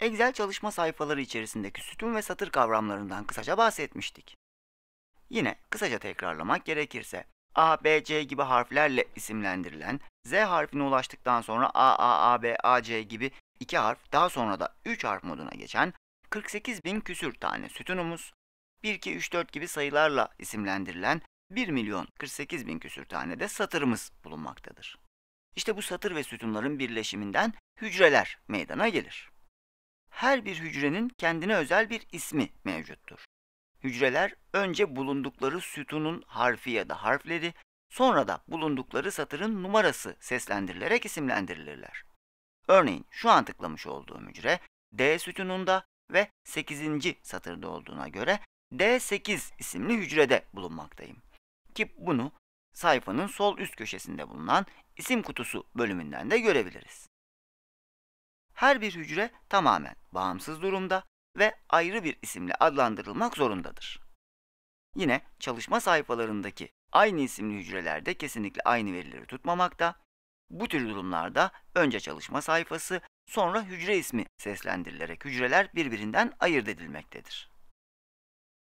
Excel çalışma sayfaları içerisindeki sütun ve satır kavramlarından kısaca bahsetmiştik. Yine kısaca tekrarlamak gerekirse, A, B, C gibi harflerle isimlendirilen, Z harfine ulaştıktan sonra A, A, A, B, A, C gibi iki harf, daha sonra da üç harf moduna geçen 48 bin küsür tane sütunumuz, 1, 2, 3, 4 gibi sayılarla isimlendirilen 1 milyon 48 bin küsür tane de satırımız bulunmaktadır. İşte bu satır ve sütunların birleşiminden hücreler meydana gelir her bir hücrenin kendine özel bir ismi mevcuttur. Hücreler önce bulundukları sütunun harfi ya da harfleri, sonra da bulundukları satırın numarası seslendirilerek isimlendirilirler. Örneğin şu an tıklamış olduğum hücre D sütununda ve 8. satırda olduğuna göre D8 isimli hücrede bulunmaktayım. Ki bunu sayfanın sol üst köşesinde bulunan isim kutusu bölümünden de görebiliriz her bir hücre tamamen bağımsız durumda ve ayrı bir isimle adlandırılmak zorundadır. Yine çalışma sayfalarındaki aynı isimli hücrelerde kesinlikle aynı verileri tutmamakta. Bu tür durumlarda önce çalışma sayfası sonra hücre ismi seslendirilerek hücreler birbirinden ayırt edilmektedir.